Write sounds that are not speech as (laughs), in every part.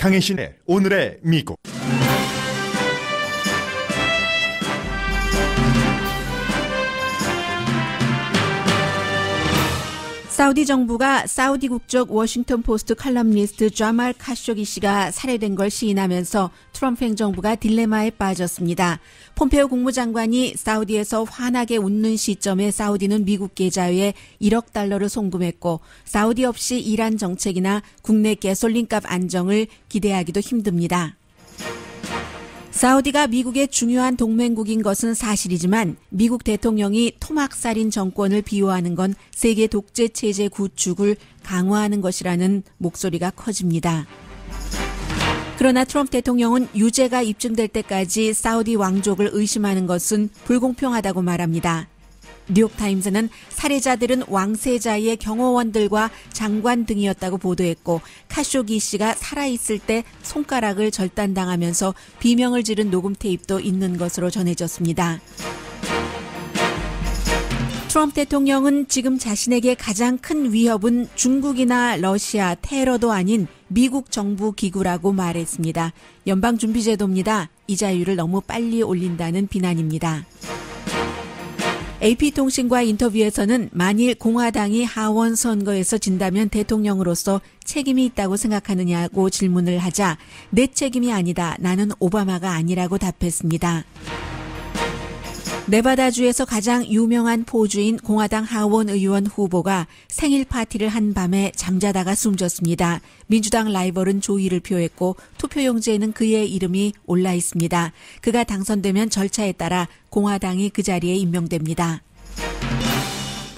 강혜신의 오늘의 미국 사우디 정부가 사우디 국적 워싱턴 포스트 칼럼니스트 좌말 카쇼기 씨가 살해된 걸 시인하면서 트럼프 행정부가 딜레마에 빠졌습니다. 폼페오 국무장관이 사우디에서 환하게 웃는 시점에 사우디는 미국 계좌에 1억 달러를 송금했고 사우디 없이 이란 정책이나 국내 가솔린값 안정을 기대하기도 힘듭니다. 사우디가 미국의 중요한 동맹국인 것은 사실이지만 미국 대통령이 토막살인 정권을 비호하는 건 세계 독재 체제 구축을 강화하는 것이라는 목소리가 커집니다. 그러나 트럼프 대통령은 유죄가 입증될 때까지 사우디 왕족을 의심하는 것은 불공평하다고 말합니다. 뉴욕타임즈는 살해자들은 왕세자의 경호원들과 장관 등이었다고 보도했고 카쇼기 씨가 살아있을 때 손가락을 절단당하면서 비명을 지른 녹음 테이프도 있는 것으로 전해졌습니다. 트럼프 대통령은 지금 자신에게 가장 큰 위협은 중국이나 러시아 테러도 아닌 미국 정부 기구라고 말했습니다. 연방준비제도입니다. 이자율을 너무 빨리 올린다는 비난입니다. AP통신과 인터뷰에서는 만일 공화당이 하원 선거에서 진다면 대통령으로서 책임이 있다고 생각하느냐고 질문을 하자 내 책임이 아니다. 나는 오바마가 아니라고 답했습니다. 네바다주에서 가장 유명한 포주인 공화당 하원 의원 후보가 생일 파티를 한 밤에 잠자다가 숨졌습니다. 민주당 라이벌은 조의를 표했고 투표용지에는 그의 이름이 올라 있습니다. 그가 당선되면 절차에 따라 공화당이 그 자리에 임명됩니다.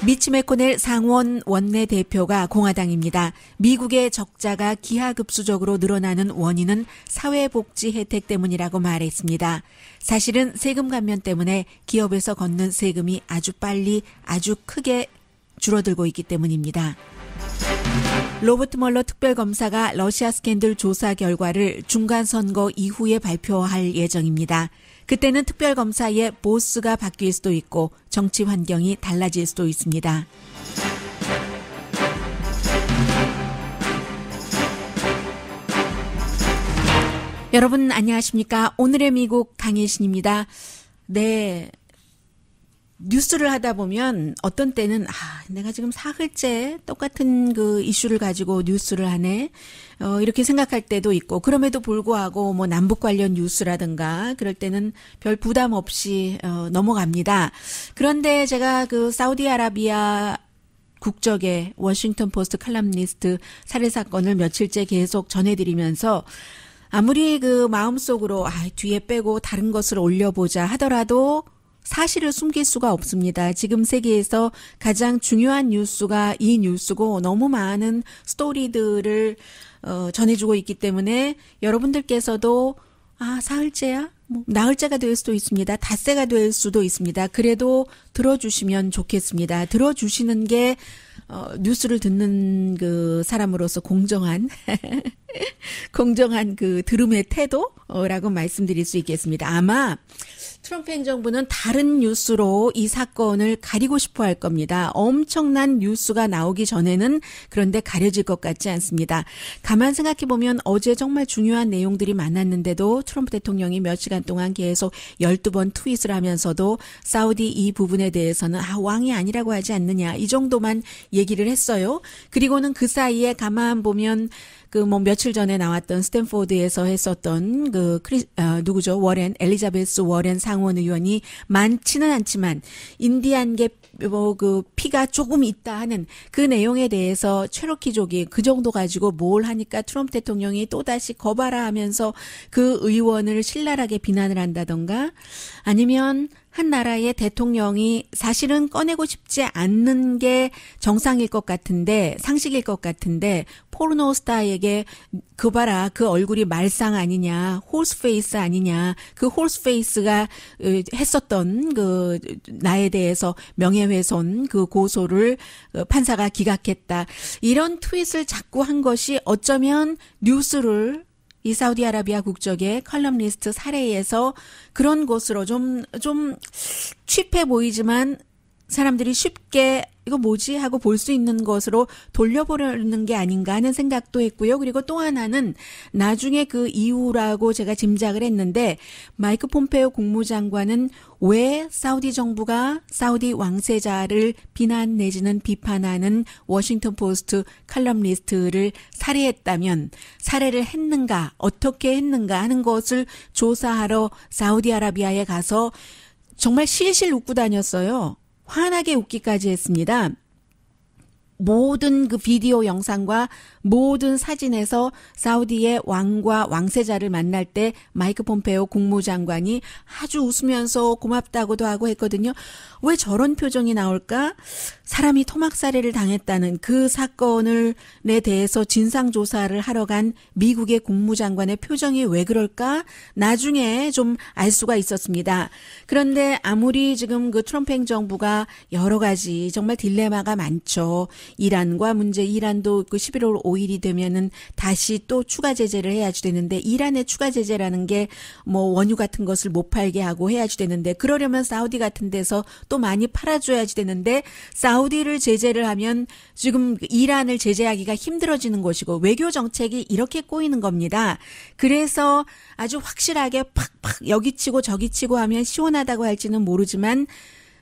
미치 메코넬 상원 원내대표가 공화당입니다. 미국의 적자가 기하급수적으로 늘어나는 원인은 사회복지 혜택 때문이라고 말했습니다. 사실은 세금 감면 때문에 기업에서 걷는 세금이 아주 빨리 아주 크게 줄어들고 있기 때문입니다. 로버트 멀러 특별검사가 러시아 스캔들 조사 결과를 중간선거 이후에 발표할 예정입니다. 그때는 특별검사의 보스가 바뀔 수도 있고 정치 환경이 달라질 수도 있습니다. 여러분 안녕하십니까? 오늘의 미국 강혜신입니다. 네, 뉴스를 하다 보면 어떤 때는 아 내가 지금 사흘째 똑같은 그 이슈를 가지고 뉴스를 하네 어, 이렇게 생각할 때도 있고 그럼에도 불구하고 뭐 남북 관련 뉴스라든가 그럴 때는 별 부담 없이 어, 넘어갑니다. 그런데 제가 그 사우디아라비아 국적의 워싱턴 포스트 칼럼니스트 살해 사건을 며칠째 계속 전해드리면서 아무리 그 마음속으로 아 뒤에 빼고 다른 것을 올려보자 하더라도 사실을 숨길 수가 없습니다. 지금 세계에서 가장 중요한 뉴스가 이 뉴스고 너무 많은 스토리들을 어, 전해주고 있기 때문에 여러분들께서도 아 사흘째야 뭐, 나흘째가 될 수도 있습니다. 닷새가 될 수도 있습니다. 그래도 들어주시면 좋겠습니다. 들어주시는 게 어, 뉴스를 듣는 그 사람으로서 공정한 (laughs) 공정한 그 들음의 태도라고 말씀드릴 수 있겠습니다. 아마 트럼프 행정부는 다른 뉴스로 이 사건을 가리고 싶어 할 겁니다. 엄청난 뉴스가 나오기 전에는 그런데 가려질 것 같지 않습니다. 가만 생각해 보면 어제 정말 중요한 내용들이 많았는데도 트럼프 대통령이 몇 시간 동안 계속 12번 트윗을 하면서도 사우디 이 부분에 대해서는 아, 왕이 아니라고 하지 않느냐 이 정도만 얘기를 했어요. 그리고는 그 사이에 가만 보면 그뭐 며칠 전에 나왔던 스탠포드에서 했었던 그 크리 어, 누구죠 워렌 엘리자베스 워렌 상원 의원이 많지는 않지만 인디안계 뭐 그 피가 조금 있다 하는 그 내용에 대해서 체로키족이 그 정도 가지고 뭘 하니까 트럼프 대통령이 또다시 거봐라 하면서 그 의원을 신랄하게 비난을 한다던가 아니면 한 나라의 대통령이 사실은 꺼내고 싶지 않는 게 정상일 것 같은데 상식일 것 같은데 포르노 스타에게 그 봐라 그 얼굴이 말상 아니냐 홀스페이스 아니냐 그 홀스페이스가 했었던 그 나에 대해서 명예훼손 그 고소를 어, 판사가 기각했다 이런 트윗을 자꾸 한 것이 어쩌면 뉴스를 이 사우디아라비아 국적의 컬럼리스트 사례에서 그런 곳으로 좀, 좀 취해 보이지만 사람들이 쉽게 이거 뭐지 하고 볼 수 있는 것으로 돌려보려는 게 아닌가 하는 생각도 했고요. 그리고 또 하나는 나중에 그 이유라고 제가 짐작을 했는데 마이크 폼페오 국무장관은 왜 사우디 정부가 사우디 왕세자를 비난 내지는 비판하는 워싱턴 포스트 칼럼니스트를 살해했다면 살해를 했는가 어떻게 했는가 하는 것을 조사하러 사우디아라비아에 가서 정말 실실 웃고 다녔어요. 환하게 웃기까지 했습니다. 모든 그 비디오 영상과 모든 사진에서 사우디의 왕과 왕세자를 만날 때 마이크 폼페오 국무장관이 아주 웃으면서 고맙다고도 하고 했거든요. 왜 저런 표정이 나올까? 사람이 토막살해를 당했다는 그 사건을 에 대해서 진상 조사를 하러 간 미국의 국무장관의 표정이 왜 그럴까 나중에 좀 알 수가 있었습니다. 그런데 아무리 지금 그 트럼프 행정부가 여러 가지 정말 딜레마가 많죠. 이란과 문제 이란도 그 11월 5일이 되면은 다시 또 추가 제재를 해야지 되는데 이란의 추가 제재라는 게 뭐 원유 같은 것을 못 팔게 하고 해야지 되는데 그러려면 사우디 같은 데서 또 많이 팔아줘야지 되는데 사우 사우디를 제재를 하면 지금 이란을 제재하기가 힘들어지는 것이고 외교 정책이 이렇게 꼬이는 겁니다. 그래서 아주 확실하게 팍팍 여기 치고 저기 치고 하면 시원하다고 할지는 모르지만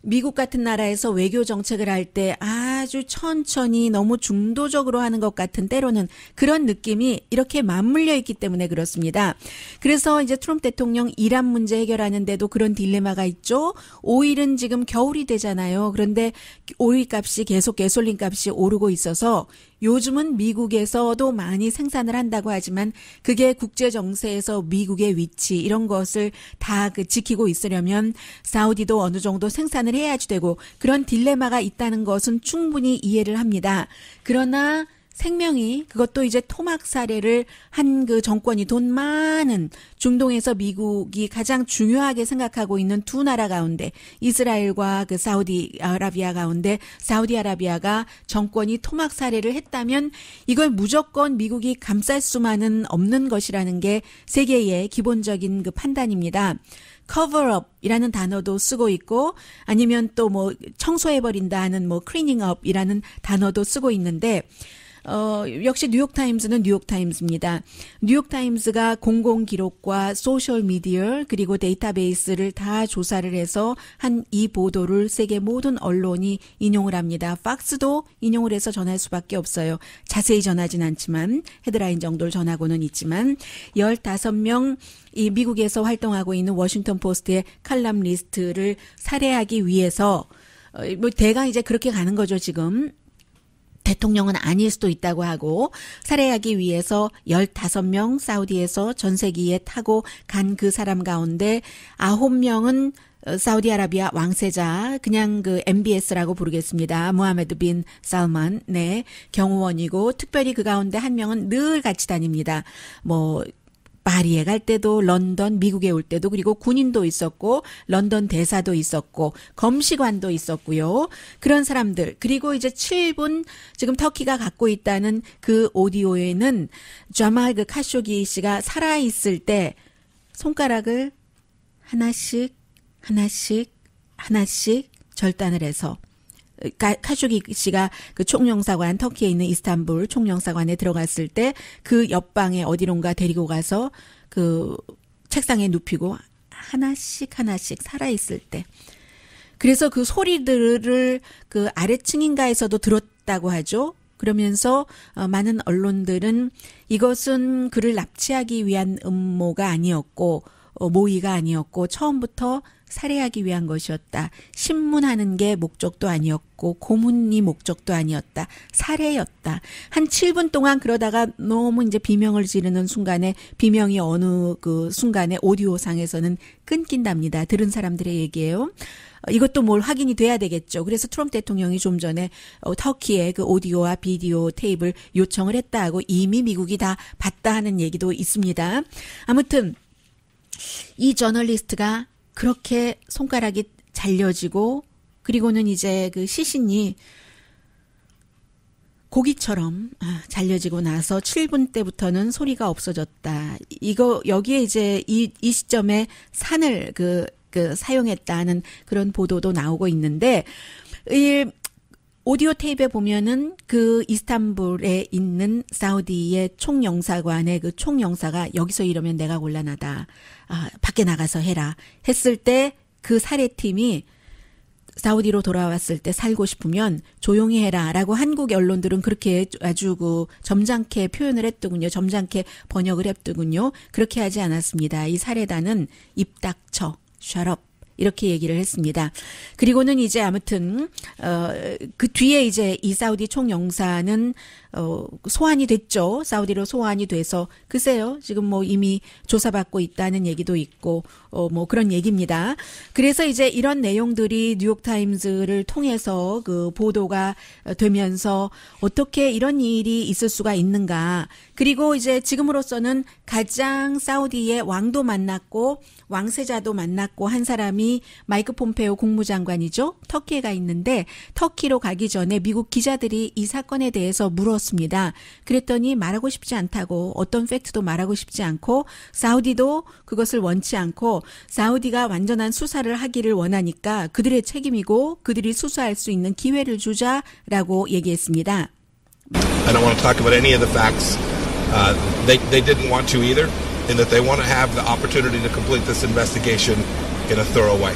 미국 같은 나라에서 외교 정책을 할 때 아주 천천히 너무 중도적으로 하는 것 같은 때로는 그런 느낌이 이렇게 맞물려 있기 때문에 그렇습니다. 그래서 이제 트럼프 대통령 이란 문제 해결하는데도 그런 딜레마가 있죠. 오일은 지금 겨울이 되잖아요. 그런데 오일 값이 계속 개솔린 값이 오르고 있어서 요즘은 미국에서도 많이 생산을 한다고 하지만 그게 국제 정세에서 미국의 위치 이런 것을 다 그 지키고 있으려면 사우디도 어느 정도 생산을 제한을 해야지 되고 그런 딜레마가 있다는 것은 충분히 이해를 합니다. 그러나 생명이 그것도 이제 토막 사례를 한 그 정권이 돈 많은 중동에서 미국이 가장 중요하게 생각하고 있는 두 나라 가운데 이스라엘과 그 사우디아라비아 가운데 사우디아라비아가 정권이 토막 사례를 했다면 이걸 무조건 미국이 감쌀 수만은 없는 것이라는 게 세계의 기본적인 그 판단입니다. coverup이라는 단어도 쓰고 있고 아니면 또 뭐 청소해버린다 하는 뭐 cleaning up이라는 단어도 쓰고 있는데 어, 역시 뉴욕타임즈는 뉴욕타임즈입니다. 뉴욕타임즈가 공공기록과 소셜미디어 그리고 데이터베이스를 다 조사를 해서 한 이 보도를 세계 모든 언론이 인용을 합니다. 팍스도 인용을 해서 전할 수밖에 없어요. 자세히 전하진 않지만 헤드라인 정도를 전하고는 있지만 15명 이 미국에서 활동하고 있는 워싱턴 포스트의 칼럼 리스트를 살해하기 위해서 어, 뭐 대강 이제 그렇게 가는 거죠 지금 대통령은 아닐 수도 있다고 하고 살해하기 위해서 15명 사우디에서 전세기에 타고 간 그 사람 가운데 9명은 어, 사우디아라비아 왕세자 그냥 그 MBS라고 부르겠습니다. 모하메드 빈 살만 네 경호원이고 특별히 그 가운데 한 명은 늘 같이 다닙니다. 뭐 파리에 갈 때도 런던 미국에 올 때도 그리고 군인도 있었고 런던 대사도 있었고 검시관도 있었고요. 그런 사람들 그리고 이제 7분 지금 터키가 갖고 있다는 그 오디오에는 자말 그 카쇼기 씨가 살아 있을 때 손가락을 하나씩 하나씩 하나씩 절단을 해서 카슈기 씨가 그 총영사관 터키에 있는 이스탄불 총영사관에 들어갔을 때 그 옆방에 어디론가 데리고 가서 그 책상에 눕히고 하나씩 하나씩 살아있을 때 그래서 그 소리들을 그 아래층인가에서도 들었다고 하죠. 그러면서 어, 많은 언론들은 이것은 그를 납치하기 위한 음모가 아니었고 어, 모의가 아니었고 처음부터 살해하기 위한 것이었다. 신문하는 게 목적도 아니었고 고문이 목적도 아니었다. 살해였다. 한 7분 동안 그러다가 너무 이제 비명을 지르는 순간에 비명이 어느 그 순간에 오디오상에서는 끊긴답니다. 들은 사람들의 얘기예요. 어, 이것도 뭘 확인이 돼야 되겠죠. 그래서 트럼프 대통령이 좀 전에 어, 터키에 그 오디오와 비디오 테이블 요청을 했다 고 이미 미국이 다 봤다 하는 얘기도 있습니다. 아무튼 이 저널리스트가 그렇게 손가락이 잘려지고 그리고는 이제 그 시신이 고기처럼 아, 잘려지고 나서 7분 때부터는 소리가 없어졌다. 이거 여기에 이제 이, 이 시점에 산을 그, 그 사용했다는 그런 보도도 나오고 있는데 이 오디오 테이프에 보면은 그 이스탄불에 있는 사우디의 총영사관의 그 총영사가 여기서 이러면 내가 곤란하다. 아, 밖에 나가서 해라. 했을 때 그사례팀이 사우디로 돌아왔을 때 살고 싶으면 조용히 해라라고 한국 언론들은 그렇게 아주 그 점잖게 표현을 했더군요. 점잖게 번역을 했더군요. 그렇게 하지 않았습니다. 이사례단은 입닥쳐 셔럽 이렇게 얘기를 했습니다. 그리고는 이제 아무튼 어, 그 뒤에 이제 이 사우디 총영사는 어, 소환이 됐죠. 사우디로 소환이 돼서 글쎄요. 지금 뭐 이미 조사받고 있다는 얘기도 있고 어, 뭐 그런 얘기입니다. 그래서 이제 이런 내용들이 뉴욕 타임즈를 통해서 그 보도가 어, 되면서 어떻게 이런 일이 있을 수가 있는가 그리고 이제 지금으로서는 가장 사우디의 왕도 만났고 왕세자도 만났고 한 사람이 마이크 폼페오 국무장관이죠. 터키에 가 있는데 터키로 가기 전에 미국 기자들이 이 사건에 대해서 물었습니다. 그랬더니 말하고 싶지 않다고 어떤 팩트도 말하고 싶지 않고 사우디도 그것을 원치 않고 사우디가 완전한 수사를 하기를 원하니까 그들의 책임이고 그들이 수사할 수 있는 기회를 주자라고 얘기했습니다. I don't want to talk about any of the facts. Uh, they, they didn't want to either, and that they want to have the opportunity to complete this investigation in a thorough way.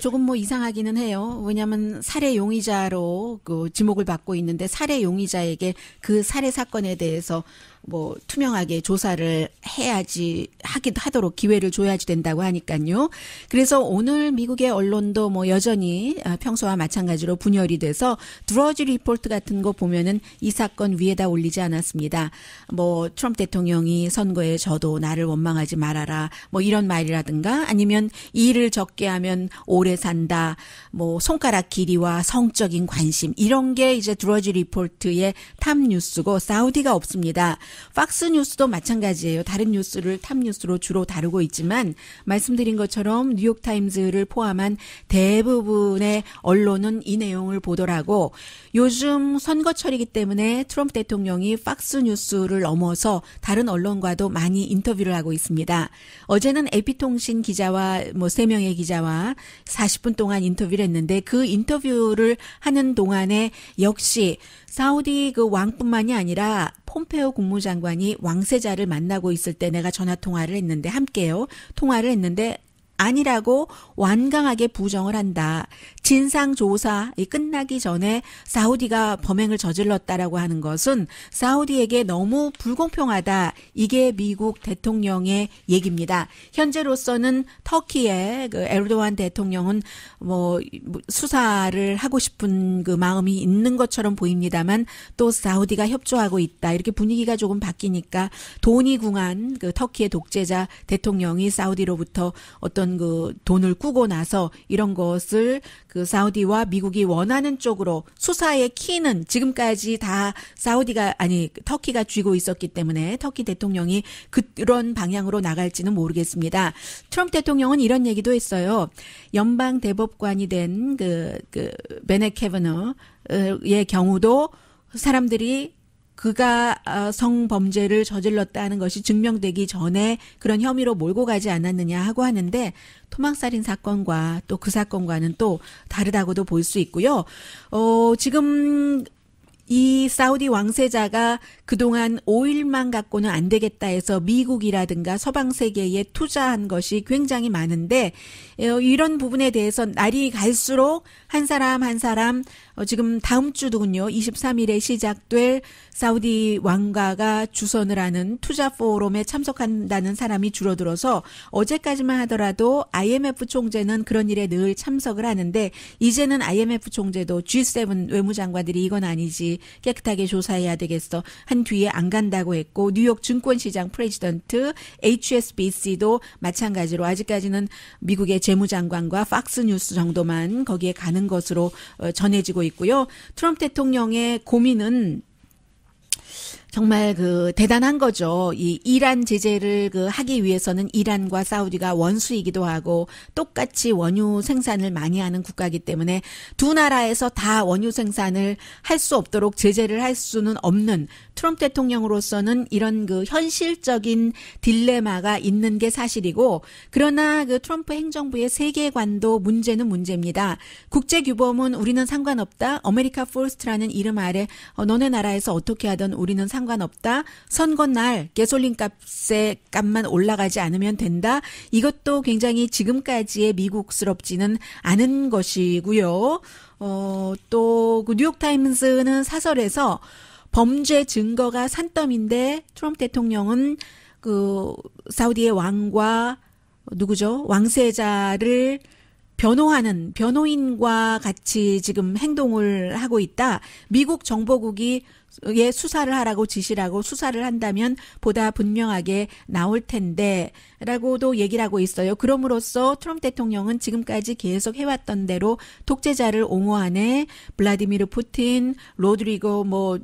조금 뭐 이상하기는 해요. 왜냐하면 살해 용의자로 그 지목을 받고 있는데 살해 용의자에게 그 살해 사건에 대해서 뭐 투명하게 조사를 해야지 하기도 하도록 기회를 줘야지 된다고 하니까요. 그래서 오늘 미국의 언론도 뭐 여전히 어, 평소와 마찬가지로 분열이 돼서 드러지 리포트 같은 거 보면은 이 사건 위에다 올리지 않았습니다. 뭐 트럼프 대통령이 선거에 저도 나를 원망하지 말아라 뭐 이런 말이라든가 아니면 일을 적게 하면 오래 산다 뭐 손가락 길이와 성적인 관심 이런 게 이제 드러지 리포트의 탑 뉴스고 사우디가 없습니다. 팍스 뉴스도 마찬가지예요. 다른 뉴스를 탑 뉴스로 주로 다루고 있지만 말씀드린 것처럼 뉴욕 타임즈를 포함한 대부분의 언론은 이 내용을 보더라고 요즘 선거철이기 때문에 트럼프 대통령이 팍스 뉴스를 넘어서 다른 언론과도 많이 인터뷰를 하고 있습니다. 어제는 에피통신 기자와 뭐세 명의 기자와 40분 동안 인터뷰를 했는데 그 인터뷰를 하는 동안에 역시 사우디 그 왕뿐만이 아니라 폼페오 국무장관이 왕세자를 만나고 있을 때 내가 전화 통화를 했는데 함께요. 통화를 했는데 아니라고 완강하게 부정을 한다. 진상조사 끝나기 전에 사우디가 범행을 저질렀다라고 하는 것은 사우디에게 너무 불공평하다. 이게 미국 대통령의 얘기입니다. 현재로서는 터키의 그 에르도안 대통령은 뭐, 뭐 수사를 하고 싶은 그 마음이 있는 것처럼 보입니다만 또 사우디가 협조하고 있다. 이렇게 분위기가 조금 바뀌니까 돈이 궁한 그 터키의 독재자 대통령이 사우디로부터 어떤 이런 그 돈을 꾸고 나서 이런 것을 그 사우디와 미국이 원하는 쪽으로 수사의 키는 지금까지 다 사우디가 아니 터키가 쥐고 있었기 때문에 터키 대통령이 그런 방향으로 나갈지는 모르겠습니다. 트럼프 대통령은 이런 얘기도 했어요. 연방 대법관이 된그그 베네 케버너의 경우도 사람들이 그가 어, 성범죄를 저질렀다는 것이 증명되기 전에 그런 혐의로 몰고 가지 않았느냐 하고 하는데 토막살인 사건과 또 그 사건과는 또 다르다고도 볼 수 있고요. 어, 지금 이 사우디 왕세자가 그동안 오일만 갖고는 안 되겠다 해서 미국이라든가 서방 세계에 투자한 것이 굉장히 많은데 어, 이런 부분에 대해서 날이 갈수록 한 사람 한 사람 어, 지금 다음 주도군요. 23일에 시작될 사우디 왕가가 주선을 하는 투자 포럼에 참석한다는 사람이 줄어들어서 어제까지만 하더라도 IMF 총재는 그런 일에 늘 참석을 하는데 이제는 IMF 총재도 G7 외무장관들이 이건 아니지 깨끗하게 조사해야 되겠어. 한 뒤에 안 간다고 했고 뉴욕 증권시장 프레지던트 HSBC도 마찬가지로 아직까지는 미국의 재무장관과 팍스뉴스 정도만 거기에 가는 것으로 어, 전해지고 있고요. 트럼프 대통령의 고민은 정말 그 대단한 거죠. 이 이란 제재를 그 하기 위해서는 이란과 사우디가 원수이기도 하고 똑같이 원유 생산을 많이 하는 국가이기 때문에 두 나라에서 다 원유 생산을 할 수 없도록 제재를 할 수는 없는 트럼프 대통령으로서는 이런 그 현실적인 딜레마가 있는 게 사실이고 그러나 그 트럼프 행정부의 세계관도 문제는 문제입니다. 국제 규범은 우리는 상관없다. 아메리카 포스트라는 이름 아래 어, 너네 나라에서 어떻게 하던 우리는 상관없다. 상관없다. 선거 날개솔린값에 값만 올라가지 않으면 된다. 이것도 굉장히 지금까지의 미국스럽지는 않은 것이고요. 어, 또그 뉴욕타임스는 사설에서 범죄 증거가 산더미인데 트럼프 대통령은 그 사우디의 왕과 누구죠? 왕세자를 변호하는 변호인과 같이 지금 행동을 하고 있다. 미국 정보국이 예 수사를 하라고 지시라고 수사를 한다면 보다 분명하게 나올 텐데라고도 얘기를 하고 있어요. 그럼으로써 트럼프 대통령은 지금까지 계속 해왔던 대로 독재자를 옹호하네 블라디미르 푸틴, 로드리고 뭐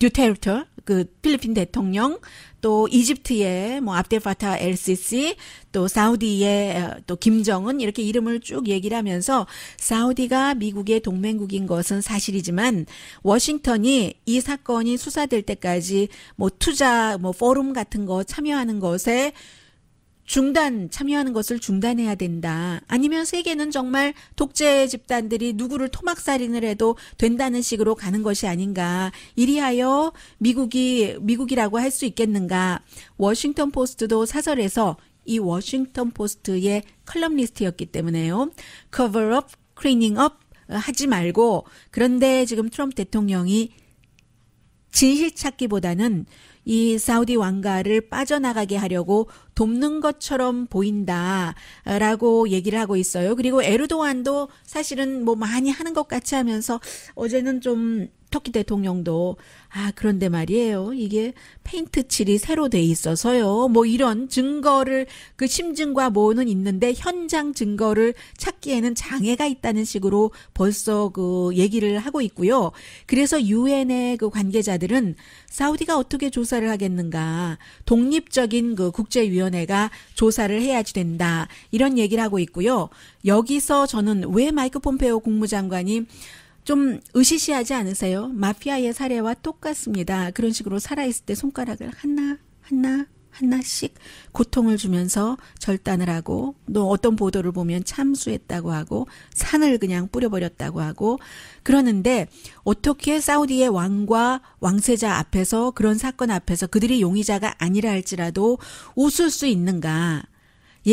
뉴테르터 그 필리핀 대통령 또 이집트의 뭐 압델파타 엘시시 또 사우디의 어, 또 김정은 이렇게 이름을 쭉 얘기를 하면서 사우디가 미국의 동맹국인 것은 사실이지만 워싱턴이 이 사건이 수사될 때까지 뭐 투자 뭐 포럼 같은 거 참여하는 것에 중단 참여하는 것을 중단해야 된다. 아니면 세계는 정말 독재 집단들이 누구를 토막살인을 해도 된다는 식으로 가는 것이 아닌가. 이리하여 미국이 미국이라고 할 수 있겠는가. 워싱턴 포스트도 사설에서 이 워싱턴 포스트의 컬럼 리스트였기 때문에요. cover up, cleaning up 어, 하지 말고 그런데 지금 트럼프 대통령이 진실 찾기보다는 이 사우디 왕가를 빠져나가게 하려고 돕는 것처럼 보인다라고 얘기를 하고 있어요. 그리고 에르도안도 사실은 뭐 많이 하는 것 같이 하면서 어제는 좀 터키 대통령도 아 그런데 말이에요 이게 페인트 칠이 새로 돼 있어서요 뭐 이런 증거를 그 심증과 뭐는 있는데 현장 증거를 찾기에는 장애가 있다는 식으로 벌써 그 얘기를 하고 있고요 그래서 유엔의 그 관계자들은 사우디가 어떻게 조사를 하겠는가 독립적인 그 국제위원회가 조사를 해야지 된다 이런 얘기를 하고 있고요 여기서 저는 왜 마이크 폼페오 국무장관이 좀 으시시하지 않으세요? 마피아의 사례와 똑같습니다. 그런 식으로 살아있을 때 손가락을 하나, 하나, 하나씩 고통을 주면서 절단을 하고 또 어떤 보도를 보면 참수했다고 하고 산을 그냥 뿌려버렸다고 하고 그러는데 어떻게 사우디의 왕과 왕세자 앞에서 그런 사건 앞에서 그들이 용의자가 아니라 할지라도 웃을 수 있는가에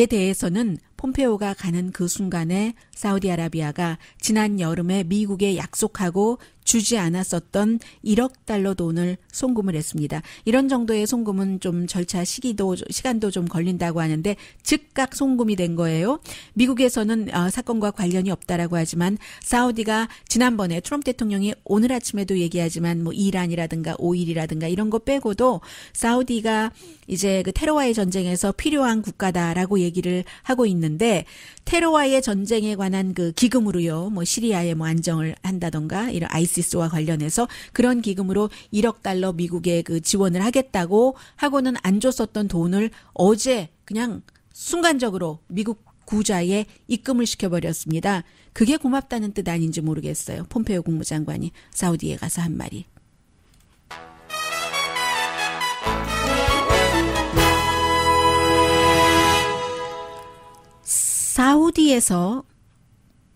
대해서는 폼페오가 가는 그 순간에 사우디아라비아가 지난 여름에 미국에 약속하고 주지 않았었던 1억 달러 돈을 송금을 했습니다. 이런 정도의 송금은 좀 절차 시기도 시간도 좀 걸린다고 하는데 즉각 송금이 된 거예요. 미국에서는 어, 사건과 관련이 없다라고 하지만 사우디가 지난번에 트럼프 대통령이 오늘 아침에도 얘기하지만 뭐 이란이라든가 오일이라든가 이런 거 빼고도 사우디가 이제 그 테러와의 전쟁에서 필요한 국가다라고 얘기를 하고 있는 있는데 테러와의 전쟁에 관한 그 기금으로요. 뭐 시리아의 뭐 안정을 한다던가 이런 아이시스와 관련해서 그런 기금으로 1억 달러 미국에 그 지원을 하겠다고 하고는 안 줬었던 돈을 어제 그냥 순간적으로 미국 구좌에 입금을 시켜버렸습니다. 그게 고맙다는 뜻 아닌지 모르겠어요. 폼페오 국무장관이 사우디에 가서 한 말이. 사우디에서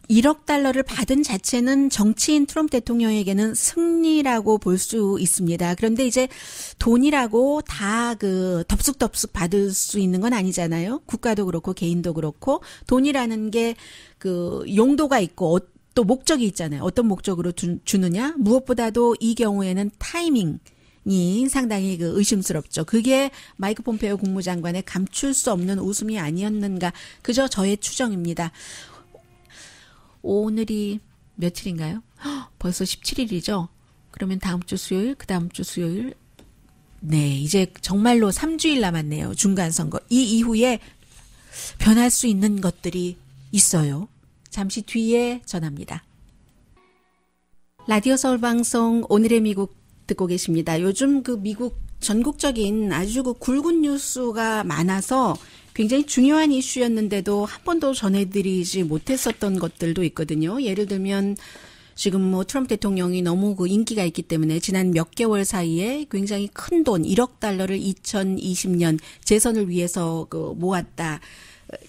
1억 달러를 받은 자체는 정치인 트럼프 대통령에게는 승리라고 볼 수 있습니다. 그런데 이제 돈이라고 다 그 덥숙덥숙 받을 수 있는 건 아니잖아요. 국가도 그렇고 개인도 그렇고 돈이라는 게 그 용도가 있고 어, 또 목적이 있잖아요. 어떤 목적으로 주, 느냐 무엇보다도 이 경우에는 타이밍. 이 상당히 그 의심스럽죠. 그게 마이크 폼페오 국무장관의 감출 수 없는 웃음이 아니었는가. 그저 저의 추정입니다. 오늘이 며칠인가요? 벌써 17일이죠. 그러면 다음 주 수요일, 그 다음 주 수요일. 네, 이제 정말로 3주일 남았네요. 중간 선거. 이 이후에 변할 수 있는 것들이 있어요. 잠시 뒤에 전합니다. 라디오 서울 방송 오늘의 미국 듣고 계십니다. 요즘 그 미국 전국적인 아주 그 굵은 뉴스가 많아서 굉장히 중요한 이슈였는데도 한 번도 전해드리지 못했었던 것들도 있거든요. 예를 들면 지금 뭐 트럼프 대통령이 너무 그 인기가 있기 때문에 지난 몇 개월 사이에 굉장히 큰 돈, 1억 달러를 2020년 재선을 위해서 그 모았다.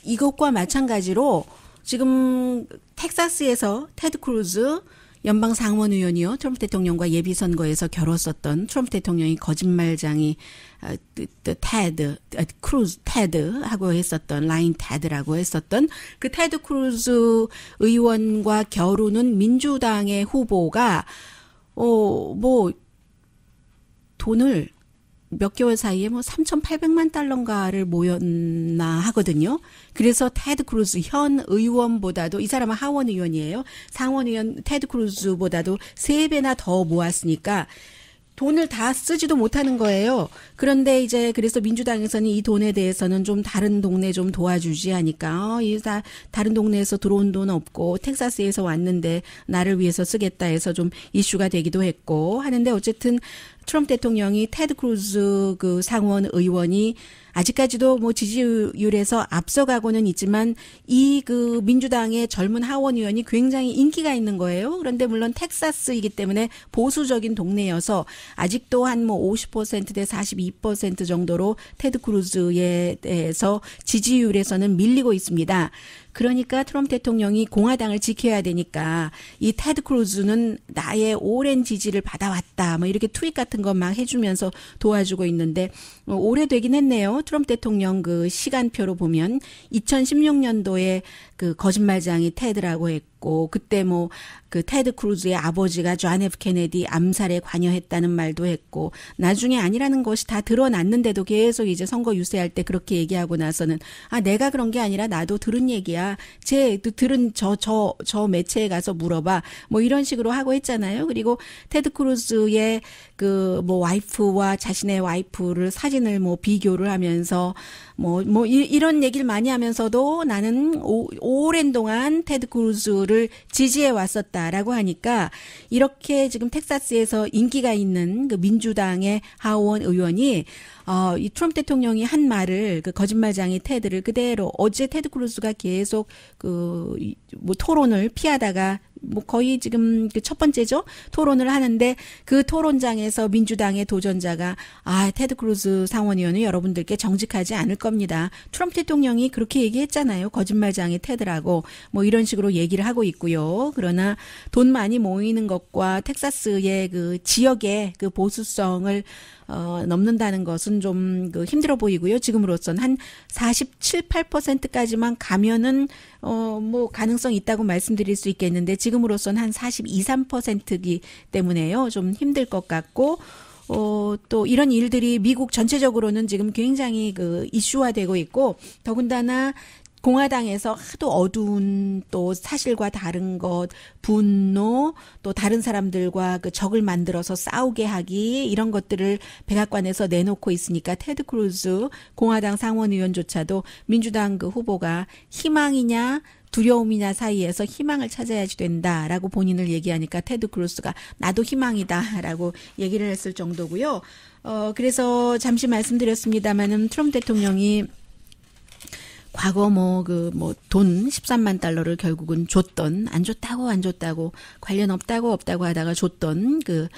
이것과 마찬가지로 지금 텍사스에서 테드 크루즈 연방 상원 의원이요 트럼프 대통령과 예비 선거에서 겨뤘었던 트럼프 대통령이 거짓말장이 어, 그, 그, 테드 어, 크루즈 테드하고 했었던 라인 테드라고 했었던 그 테드 크루즈 의원과 겨루는 민주당의 후보가 어 뭐 돈을 몇 개월 사이에 뭐 3,800만 달러인가를 모였나 하거든요. 그래서 테드 크루즈 현 의원보다도 이 사람은 하원 의원이에요. 상원 의원 테드 크루즈보다도 세 배나 더 모았으니까 돈을 다 쓰지도 못하는 거예요. 그런데 이제 그래서 민주당에서는 이 돈에 대해서는 좀 다른 동네 좀 도와주지 하니까 어, 이사 다른 동네에서 들어온 돈 없고 텍사스에서 왔는데 나를 위해서 쓰겠다 해서 좀 이슈가 되기도 했고 하는데 어쨌든 트럼프 대통령이 테드 크루즈 그 상원 의원이 아직까지도 뭐 지지율에서 앞서가고는 있지만 이 그 민주당의 젊은 하원 의원이 굉장히 인기가 있는 거예요. 그런데 물론 텍사스이기 때문에 보수적인 동네여서 아직도 한 뭐 50%대 42% 정도로 테드 크루즈에 대해서 지지율에서는 밀리고 있습니다. 그러니까 트럼프 대통령이 공화당을 지켜야 되니까 이 테드 크루즈는 나의 오랜 지지를 받아왔다. 뭐 이렇게 투입 같은 거 막 해주면서 도와주고 있는데 뭐 오래되긴 했네요. 트럼프 대통령 그 시간표로 보면 2016년도에 그 거짓말장이 테드라고 했고. 있고 그때 뭐 그 테드 크루즈의 아버지가 존 F 케네디 암살에 관여했다는 말도 했고 나중에 아니라는 것이 다 드러났는데도 계속 이제 선거 유세할 때 그렇게 얘기하고 나서는 아 내가 그런 게 아니라 나도 들은 얘기야 제 들은 저 저 저 매체에 가서 물어봐 뭐 이런 식으로 하고 했잖아요 그리고 테드 크루즈의 그 뭐 와이프와 자신의 와이프를 사진을 뭐 비교를 하면서 뭐뭐 뭐, 뭐 이런 얘기를 많이 하면서도 나는 오, 오랜 동안 테드 크루즈 를 정부를 지지해 왔었다라고 하니까 이렇게 지금 텍사스에서 인기가 있는 그 민주당의 하원 의원이 어, 이 트럼프 대통령이 한 말을 그 거짓말장이 테드를 그대로 어제 테드 크루즈가 계속 그 뭐 토론을 피하다가 뭐 거의 지금 그 첫 번째죠 토론을 하는데 그 토론장에서 민주당의 도전자가 아 테드 크루즈 상원의원은 여러분들께 정직하지 않을 겁니다. 트럼프 대통령이 그렇게 얘기했잖아요. 거짓말장이 테드라고 뭐 이런 식으로 얘기를 하고 있고요. 그러나 돈 많이 모이는 것과 텍사스의 그 지역의 그 보수성을 어, 넘는다는 것은 좀 그 힘들어 보이고요. 지금으로선 한 47, 8%까지만 가면은 어, 뭐 가능성 있다고 말씀드릴 수 있겠는데 지금으로선 한 42, 3%기 때문에요. 좀 힘들 것 같고 어, 또 이런 일들이 미국 전체적으로는 지금 굉장히 그 이슈화되고 있고 더군다나 공화당에서 하도 어두운 또 사실과 다른 것, 분노, 또 다른 사람들과 그 적을 만들어서 싸우게 하기 이런 것들을 백악관에서 내놓고 있으니까 테드 크루즈 공화당 상원 의원조차도 민주당 그 후보가 희망이냐 두려움이냐 사이에서 희망을 찾아야지 된다라고 본인을 얘기하니까 테드 크루스가 나도 희망이다라고 얘기를 했을 정도고요. 어 그래서 잠시 말씀드렸습니다마는 트럼프 대통령이 과거 뭐 그 뭐돈 13만 달러를 결국은 줬던 안 줬다고 안 줬다고 관련 없다고 없다고 하다가 줬던 그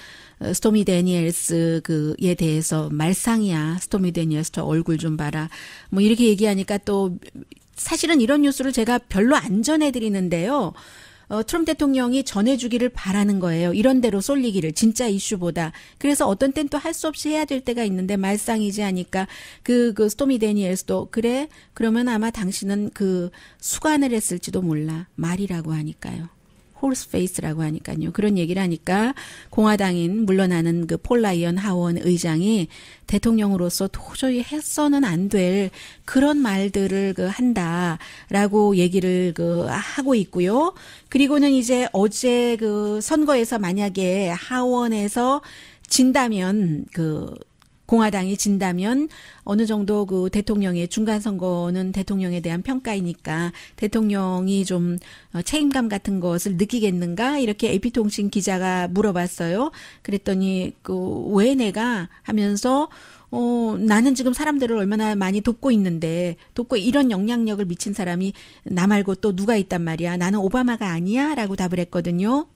어, 스토미 데니엘스 그에 대해서 말상이야. 스토미 데니엘스 저 얼굴 좀 봐라. 뭐 이렇게 얘기하니까 또 사실은 이런 뉴스를 제가 별로 안 전해드리는데요. 어, 트럼프 대통령이 전해주기를 바라는 거예요. 이런 대로 쏠리기를 진짜 이슈보다. 그래서 어떤 때는 또 할 수 없이 해야 될 때가 있는데 말상이지 하니까 그, 그 스토미 데니엘스도 그래 그러면 아마 당신은 그 수관을 했을지도 몰라 말이라고 하니까요. 홀스페이스라고 하니까요. 그런 얘기를 하니까 공화당인 물러나는 그 폴라이언 하원 의장이 대통령으로서 도저히 해서는 안 될 그런 말들을 그 한다라고 얘기를 그 하고 있고요. 그리고는 이제 어제 그 선거에서 만약에 하원에서 진다면 그 공화당이 진다면 어느 정도 그 대통령의 중간 선거는 대통령에 대한 평가이니까 대통령이 좀 어, 책임감 같은 것을 느끼겠는가 이렇게 AP통신 기자가 물어봤어요. 그랬더니 그 왜 내가 하면서 어, 나는 지금 사람들을 얼마나 많이 돕고 있는데, 돕고 이런 영향력을 미친 사람이 나 말고 또 누가 있단 말이야. 나는 오바마가 아니야. 라고 답을 했거든요.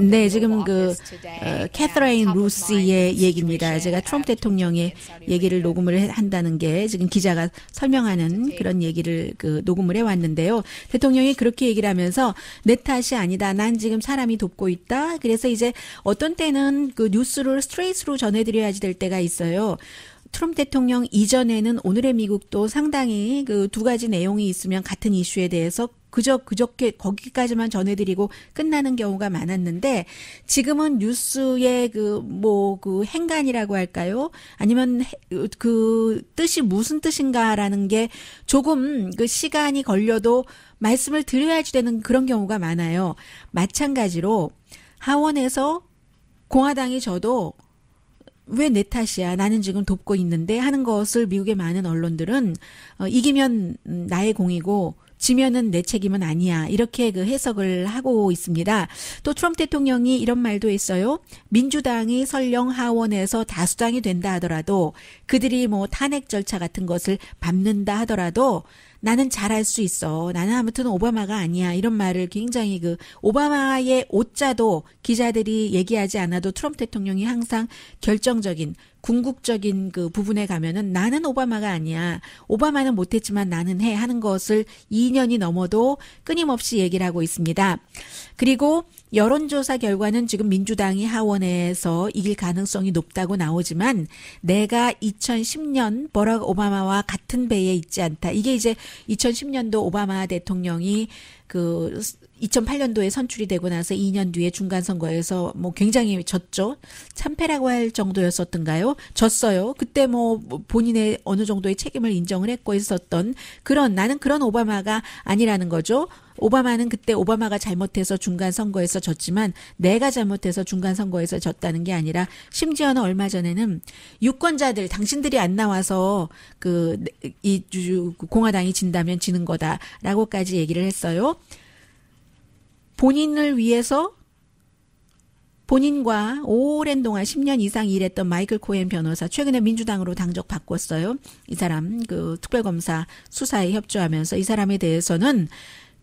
네, 지금 그 어, 캐서레인 루스의 얘기입니다. 제가 트럼프 대통령의 얘기를 녹음을 한다는 게 지금 기자가 설명하는 그런 얘기를 그 녹음을 해왔는데요. 대통령이 그렇게 얘기를 하면서 내 탓이 아니다. 난 지금 사람이 돕고 있다. 그래서 이제 어떤 때는 그 뉴스를 스트레이트로 전해드려야지 될 때가 있어요. 트럼프 대통령 이전에는 오늘의 미국도 상당히 그 두 가지 내용이 있으면 같은 이슈에 대해서 그저 그저께 거기까지만 전해드리고 끝나는 경우가 많았는데 지금은 뉴스의 그뭐그 뭐 그 행간이라고 할까요? 아니면 그 뜻이 무슨 뜻인가라는 게 조금 그 시간이 걸려도 말씀을 드려야지 되는 그런 경우가 많아요. 마찬가지로 하원에서 공화당이 저도 왜내 탓이야? 나는 지금 돕고 있는데 하는 것을 미국의 많은 언론들은 어, 이기면 나의 공이고 지면은 내 책임은 아니야. 이렇게 그 해석을 하고 있습니다. 또 트럼프 대통령이 이런 말도 했어요. 민주당이 설령 하원에서 다수당이 된다 하더라도 그들이 뭐 탄핵 절차 같은 것을 밟는다 하더라도 나는 잘할 수 있어. 나는 아무튼 오바마가 아니야. 이런 말을 굉장히 그 오바마의 오자도 기자들이 얘기하지 않아도 트럼프 대통령이 항상 결정적인 궁극적인 그 부분에 가면은 나는 오바마가 아니야. 오바마는 못했지만 나는 해 하는 것을 2년이 넘어도 끊임없이 얘기를 하고 있습니다. 그리고 여론조사 결과는 지금 민주당이 하원에서 이길 가능성이 높다고 나오지만 내가 2010년 버락 오바마와 같은 배에 있지 않다. 이게 이제 2010년도 오바마 대통령이 그 2008년도에 선출이 되고 나서 2년 뒤에 중간 선거에서 뭐 굉장히 졌죠. 참패라고 할 정도였었던가요? 졌어요. 그때 뭐, 뭐 본인의 어느 정도의 책임을 인정을 했고 있었던 그런 나는 그런 오바마가 아니라는 거죠. 오바마는 그때 오바마가 잘못해서 중간 선거에서 졌지만 내가 잘못해서 중간 선거에서 졌다는 게 아니라 심지어는 얼마 전에는 유권자들 당신들이 안 나와서 그이 공화당이 진다면 지는 거다라고까지 얘기를 했어요. 본인을 위해서 본인과 오랜 동안 10년 이상 일했던 마이클 코엔 변호사 최근에 민주당으로 당적 바꿨어요. 이 사람 그 특별검사 수사에 협조하면서 이 사람에 대해서는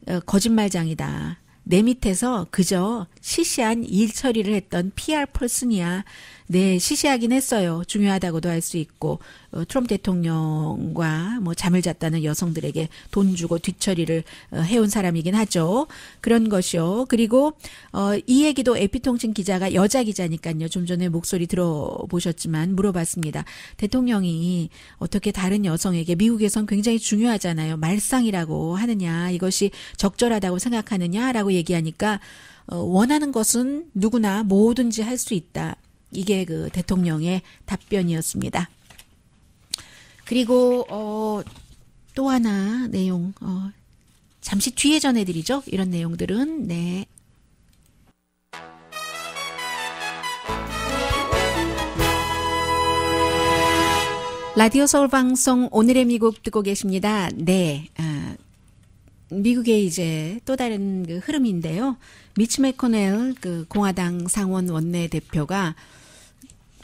어, 거짓말장이다. 내 밑에서 그저 시시한 일 처리를 했던 PR 펄슨이야. 네, 시시하긴 했어요. 중요하다고도 할 수 있고 어, 트럼프 대통령과 뭐 잠을 잤다는 여성들에게 돈 주고 뒷처리를 어, 해온 사람이긴 하죠. 그런 것이요. 그리고 어, 이 얘기도 에피통신 기자가 여자 기자니까요. 좀 전에 목소리 들어보셨지만 물어봤습니다. 대통령이 어떻게 다른 여성에게 미국에선 굉장히 중요하잖아요. 말상이라고 하느냐, 이것이 적절하다고 생각하느냐라고 얘기하니까 원하는 것은 누구나 뭐든지 할 수 있다. 이게 그 대통령의 답변이었습니다. 그리고 어, 또 하나 내용 어, 잠시 뒤에 전해드리죠. 이런 내용들은 네. 라디오 서울 방송 오늘의 미국 듣고 계십니다. 네. 아, 미국의 이제 또 다른 그 흐름인데요. 미츠 메코넬 그 공화당 상원 원내 대표가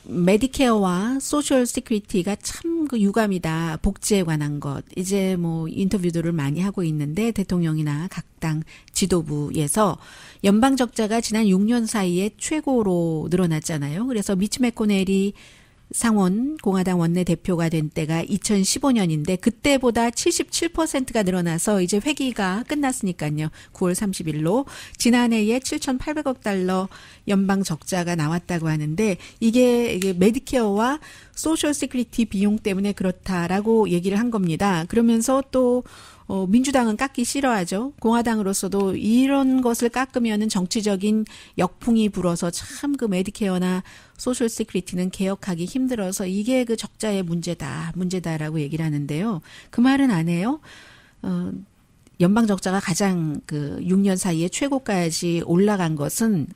메디케어와 소셜 시큐리티가 참그 유감이다. 복지에 관한 것. 이제 뭐 인터뷰들을 많이 하고 있는데 대통령이나 각 당 지도부에서 연방 적자가 지난 6년 사이에 최고로 늘어났잖아요. 그래서 미츠 메코넬이 상원 공화당 원내대표가 된 때가 2015년인데 그때보다 77%가 늘어나서 이제 회기가 끝났으니까요. 9월 30일로 지난해에 7,800억 달러 연방 적자가 나왔다고 하는데 이게, 이게 메디케어와 소셜 시크리티 비용 때문에 그렇다라고 얘기를 한 겁니다. 그러면서 또 어, 민주당은 깎기 싫어하죠. 공화당으로서도 이런 것을 깎으면은 정치적인 역풍이 불어서 참 그 메디케어나 소셜 시크리티는 개혁하기 힘들어서 이게 그 적자의 문제다, 문제다라고 얘기를 하는데요. 그 말은 안 해요. 어, 연방 적자가 가장 그 6년 사이에 최고까지 올라간 것은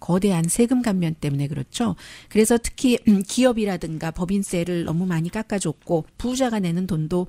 거대한 세금 감면 때문에 그렇죠. 그래서 특히 (clears throat) 기업이라든가 법인세를 너무 많이 깎아줬고 부자가 내는 돈도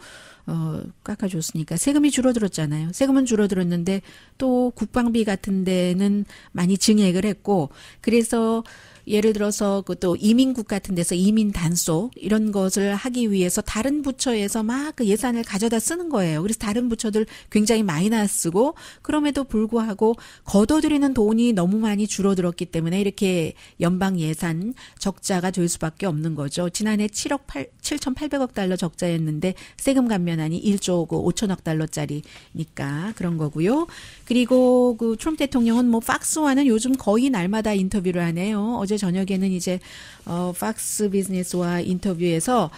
어 깎아줬으니까 세금이 줄어들었잖아요. 세금은 줄어들었는데 또 국방비 같은 데는 많이 증액을 했고 그래서 예를 들어서 그 또 이민국 같은 데서 이민 단속 이런 것을 하기 위해서 다른 부처에서 막그 예산을 가져다 쓰는 거예요. 그래서 다른 부처들 굉장히 마이너스고 그럼에도 불구하고 거둬들이는 돈이 너무 많이 줄어들었기 때문에 이렇게 연방 예산 적자가 될 수밖에 없는 거죠. 지난해 7억 8 7,800억 달러 적자였는데 세금 감면안이 1조 5천억 달러짜리니까 그런 거고요. 그리고 그 트럼프 대통령은 뭐 팍스와는 요즘 거의 날마다 인터뷰를 하네요. 어제 저녁에는 이제 어 팍스 비즈니스와 인터뷰에서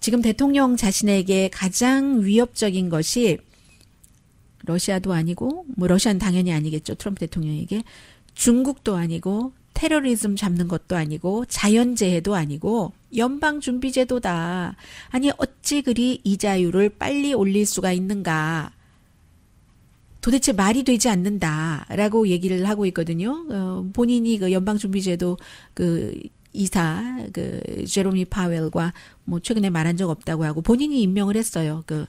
지금 대통령 자신에게 가장 위협적인 것이 러시아도 아니고 뭐 러시아는 당연히 아니겠죠. 트럼프 대통령에게 중국도 아니고 테러리즘 잡는 것도 아니고 자연재해도 아니고 연방준비제도다. 아니 어찌 그리 이자율을 빨리 올릴 수가 있는가. 도대체 말이 되지 않는다라고 얘기를 하고 있거든요. 어, 본인이 그 연방준비제도 그 이사 그 제로미 파웰과 뭐 최근에 말한 적 없다고 하고 본인이 임명을 했어요. 그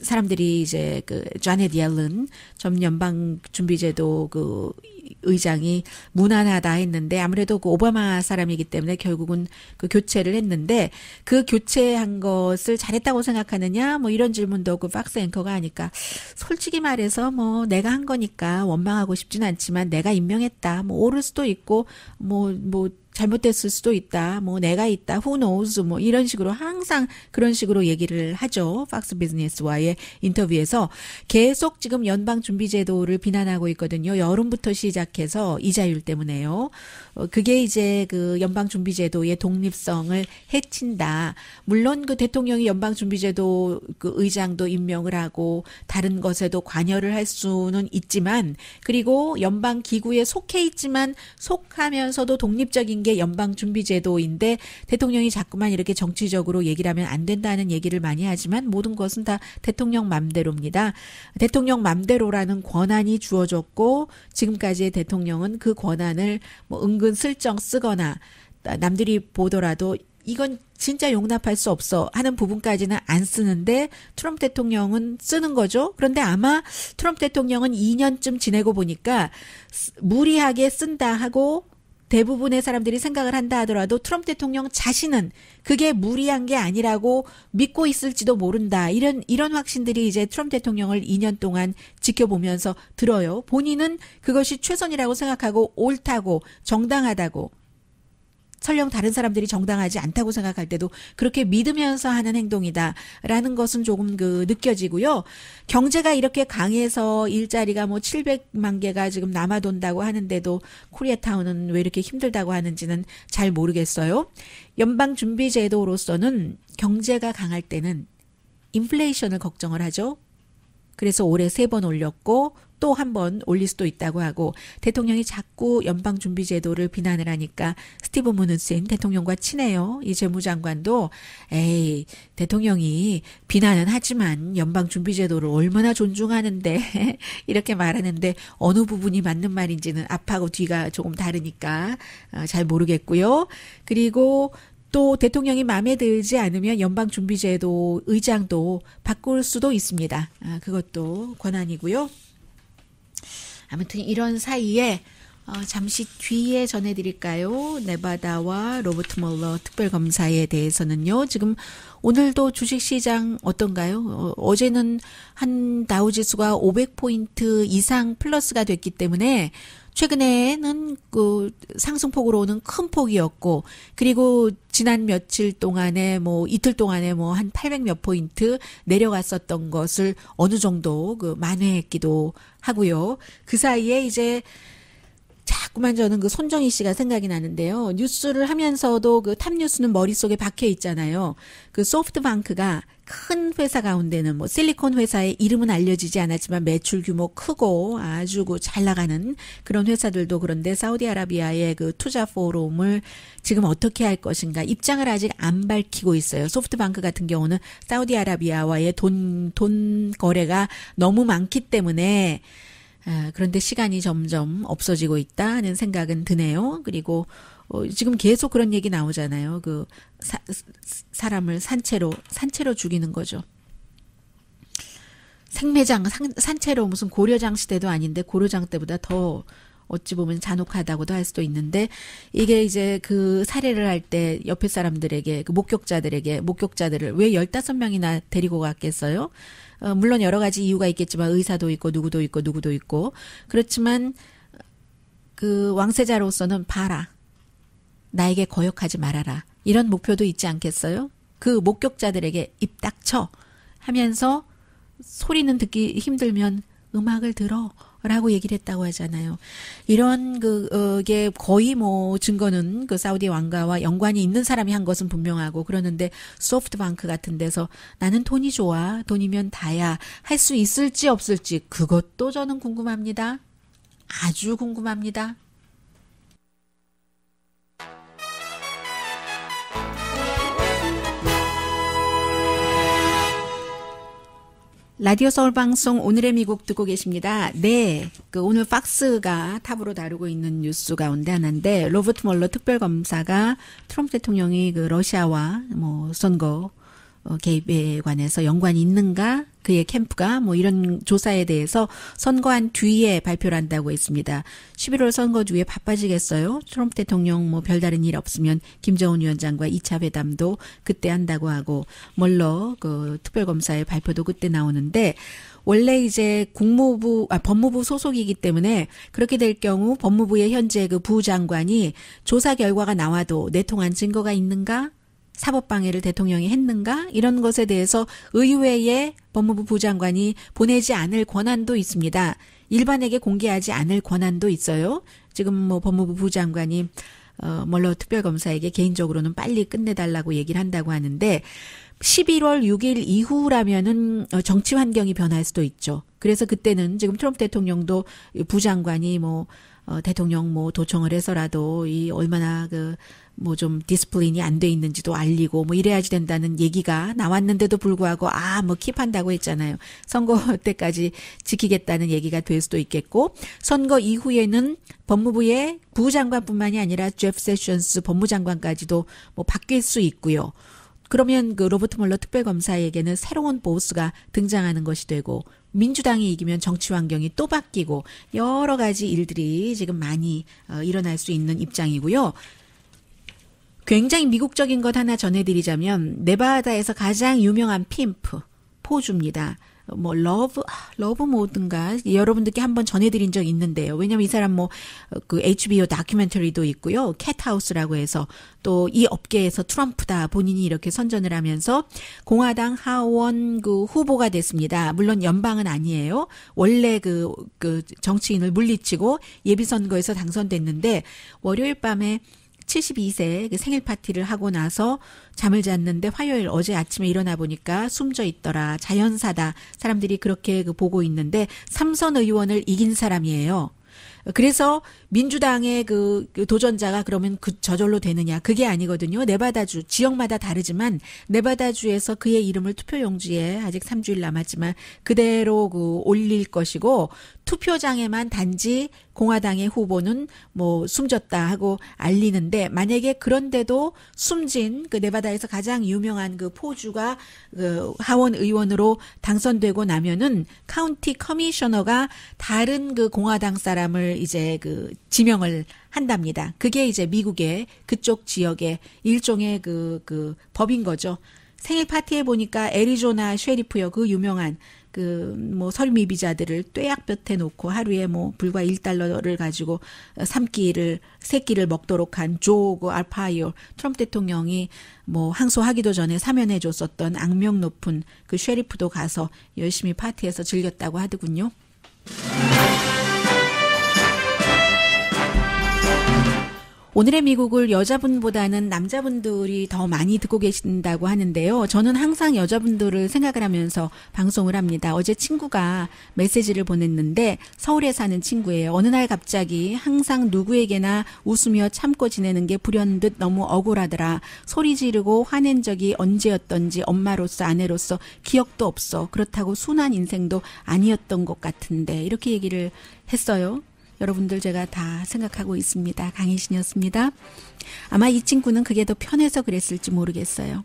사람들이 이제 그자디 옐른 전 연방 준비제도 그 의장이 무난하다 했는데 아무래도 그 오바마 사람이기 때문에 결국은 그 교체를 했는데 그 교체한 것을 잘했다고 생각하느냐 뭐 이런 질문도 그 박스 앵커가 하니까 솔직히 말해서 뭐 내가 한 거니까 원망하고 싶진 않지만 내가 임명했다 뭐 오를 수도 있고 뭐뭐 뭐, 뭐 잘못됐을 수도 있다. 뭐 내가 있다. Who knows? 뭐 이런 식으로 항상 그런 식으로 얘기를 하죠. 박스 비즈니스와의 인터뷰에서 계속 지금 연방 준비 제도를 비난하고 있거든요. 여름부터 시작해서 이자율 때문에요. 어, 그게 이제 그 연방 준비 제도의 독립성을 해친다. 물론 그 대통령이 연방 준비 제도 그 의장도 임명을 하고 다른 것에도 관여를 할 수는 있지만 그리고 연방 기구에 속해 있지만 속하면서도 독립적인 게 연방준비제도인데 대통령이 자꾸만 이렇게 정치적으로 얘기를 하면 안 된다는 얘기를 많이 하지만 모든 것은 다 대통령 맘대로입니다. 대통령 맘대로라는 권한이 주어졌고 지금까지의 대통령은 그 권한을 뭐 은근 슬쩍 쓰거나 남들이 보더라도 이건 진짜 용납할 수 없어 하는 부분까지는 안 쓰는데 트럼프 대통령은 쓰는 거죠. 그런데 아마 트럼프 대통령은 2년쯤 지내고 보니까 무리하게 쓴다 하고 대부분의 사람들이 생각을 한다 하더라도 트럼프 대통령 자신은 그게 무리한 게 아니라고 믿고 있을지도 모른다. 이런 이런 확신들이 이제 트럼프 대통령을 2년 동안 지켜보면서 들어요. 본인은 그것이 최선이라고 생각하고 옳다고 정당하다고 설령 다른 사람들이 정당하지 않다고 생각할 때도 그렇게 믿으면서 하는 행동이다라는 것은 조금 그 느껴지고요. 경제가 이렇게 강해서 일자리가 뭐 700만 개가 지금 남아돈다고 하는데도 코리아타운은 왜 이렇게 힘들다고 하는지는 잘 모르겠어요. 연방준비제도로서는 경제가 강할 때는 인플레이션을 걱정을 하죠. 그래서 올해 세 번 올렸고 또한번 올릴 수도 있다고 하고 대통령이 자꾸 연방 준비 제도를 비난을 하니까 스티브 무누슨 대통령과 친해요. 이 재무장관도 에이 대통령이 비난은 하지만 연방 준비 제도를 얼마나 존중하는데 (laughs) 이렇게 말하는데 어느 부분이 맞는 말인지는 앞하고 뒤가 조금 다르니까 어, 잘 모르겠고요. 그리고 또 대통령이 마음에 들지 않으면 연방준비제도 의장도 바꿀 수도 있습니다. 아, 그것도 권한이고요. 아무튼 이런 사이에 어, 잠시 뒤에 전해드릴까요? 네바다와 로버트 몰러 특별검사에 대해서는요. 지금 오늘도 주식시장 어떤가요? 어, 제는한 다우지수가 500포인트 이상 플러스가 됐기 때문에 최근에는 그 상승폭으로 오는 큰 폭이었고 그리고 지난 며칠 동안에 뭐 이틀 동안에 뭐 한 800몇 포인트 내려갔었던 것을 어느 정도 그 만회했기도 하고요. 그 사이에 이제 자꾸만 저는 그 손정희 씨가 생각이 나는데요. 뉴스를 하면서도 그 탑뉴스는 머릿속에 박혀 있잖아요. 그 소프트뱅크가 큰 회사 가운데는 뭐 실리콘 회사의 이름은 알려지지 않았지만 매출 규모 크고 아주 그 잘 나가는 그런 회사들도 그런데 사우디아라비아의 그 투자 포럼을 지금 어떻게 할 것인가 입장을 아직 안 밝히고 있어요. 소프트뱅크 같은 경우는 사우디아라비아와의 돈, 돈 거래가 너무 많기 때문에 아, 그런데 시간이 점점 없어지고 있다 는 생각은 드네요. 그리고 어, 지금 계속 그런 얘기 나오잖아요. 그 사, 사람을 산채로 산채로 죽이는 거죠. 생매장 산, 산채로 무슨 고려장 시대도 아닌데 고려장 때보다 더 어찌 보면 잔혹하다고도 할 수도 있는데 이게 이제 그 살해를 할 때 옆에 사람들에게 그 목격자들에게 목격자들을 왜 열다섯 명이나 데리고 갔겠어요? 어, 물론 여러 가지 이유가 있겠지만 의사도 있고 누구도 있고 누구도 있고 그렇지만 그 왕세자로서는 봐라 나에게 거역하지 말아라. 이런 목표도 있지 않겠어요? 그 목격자들에게 입 닥쳐 하면서 소리는 듣기 힘들면 음악을 들어. 라고 얘기를 했다고 하잖아요. 이런 그게 어, 거의 뭐 증거는 그 사우디 왕가와 연관이 있는 사람이 한 것은 분명하고 그러는데 소프트뱅크 같은 데서 나는 돈이 좋아 돈이면 다야 할 수 있을지 없을지 그것도 저는 궁금합니다. 아주 궁금합니다. 라디오 서울 방송 오늘의 미국 듣고 계십니다. 네. 그 오늘 팍스가 탑으로 다루고 있는 뉴스 가운데 하나인데 로버트 멀러 특별 검사가 트럼프 대통령이 그 러시아와 뭐 선거 어, 개입에 관해서 연관이 있는가 그의 캠프가 뭐 이런 조사에 대해서 선거한 뒤에 발표를 한다고 했습니다. 11월 선거 뒤에 바빠지겠어요. 트럼프 대통령 뭐 별다른 일 없으면 김정은 위원장과 2차 회담도 그때 한다고 하고 멀러 그 특별검사의 발표도 그때 나오는데 원래 이제 국무부 아 법무부 소속이기 때문에 그렇게 될 경우 법무부의 현재 그 부장관이 조사 결과가 나와도 내통한 증거가 있는가 사법방해를 대통령이 했는가? 이런 것에 대해서 의회에 법무부 부장관이 보내지 않을 권한도 있습니다. 일반에게 공개하지 않을 권한도 있어요. 지금 뭐 법무부 부장관이 어, 멀러 특별검사에게 개인적으로는 빨리 끝내달라고 얘기를 한다고 하는데 11월 6일 이후라면은 어, 정치 환경이 변할 수도 있죠. 그래서 그때는 지금 트럼프 대통령도 부장관이 뭐 어, 대통령 뭐 도청을 해서라도 이 얼마나 그 뭐좀디스플레이안돼 있는지도 알리고 뭐 이래야지 된다는 얘기가 나왔는데도 불구하고 아 뭐 킵한다고 했잖아요. 선거 (laughs) 때까지 지키겠다는 얘기가 될 수도 있겠고 선거 이후에는 법무부의 부장관뿐만이 아니라 제프 세션스 법무장관까지도 뭐 바뀔 수 있고요. 그러면 그 로버트 몰러 특별검사에게는 새로운 보스가 등장하는 것이 되고 민주당이 이기면 정치 환경이 또 바뀌고 여러 가지 일들이 지금 많이 어, 일어날 수 있는 입장이고요. 굉장히 미국적인 것 하나 전해드리자면 네바다에서 가장 유명한 핌프 포주입니다. 뭐 러브 러브 모든가 여러분들께 한번 전해드린 적 있는데요. 왜냐면 이 사람 뭐 그 HBO 다큐멘터리도 있고요. 캣하우스라고 해서 또 이 업계에서 트럼프다 본인이 이렇게 선전을 하면서 공화당 하원 그 후보가 됐습니다. 물론 연방은 아니에요. 원래 그, 그 정치인을 물리치고 예비선거에서 당선됐는데 월요일 밤에 72세 그 생일 파티를 하고 나서 잠을 잤는데 화요일 어제 아침에 일어나 보니까 숨져 있더라. 자연사다. 사람들이 그렇게 그 보고 있는데 삼선 의원을 이긴 사람이에요. 그래서 민주당의 그, 그 도전자가 그러면 그 저절로 되느냐 그게 아니거든요. 네바다주 지역마다 다르지만 네바다주에서 그의 이름을 투표용지에 아직 3주일 남았지만 그대로 그 올릴 것이고 투표장에만 단지 공화당의 후보는 뭐 숨졌다 하고 알리는데 만약에 그런데도 숨진 그 네바다에서 가장 유명한 그 포주가 그 하원 의원으로 당선되고 나면은 카운티 커미셔너가 다른 그 공화당 사람을 이제 그 지명을 한답니다. 그게 이제 미국의 그쪽 지역의 일종의 그, 그 법인 거죠. 생일 파티에 보니까 애리조나 쉐리프요. 그 유명한 그 뭐 설미비자들을 뙤약볕에 놓고 하루에 뭐 불과 일달러를 가지고 삼끼를새끼를 먹도록 한 조고 그 알파이오 트럼프 대통령이 뭐 항소하기도 전에 사면해 줬었던 악명 높은 그 쉐리프도 가서 열심히 파티에서 즐겼다고 하더군요. 오늘의 미국을 여자분보다는 남자분들이 더 많이 듣고 계신다고 하는데요. 저는 항상 여자분들을 생각을 하면서 방송을 합니다. 어제 친구가 메시지를 보냈는데 서울에 사는 친구예요. 어느 날 갑자기 항상 누구에게나 웃으며 참고 지내는 게 불현듯 너무 억울하더라. 소리 지르고 화낸 적이 언제였던지 엄마로서 아내로서 기억도 없어. 그렇다고 순한 인생도 아니었던 것 같은데 이렇게 얘기를 했어요. 여러분들 제가 다 생각하고 있습니다. 강희신이었습니다. 아마 이 친구는 그게 더 편해서 그랬을지 모르겠어요.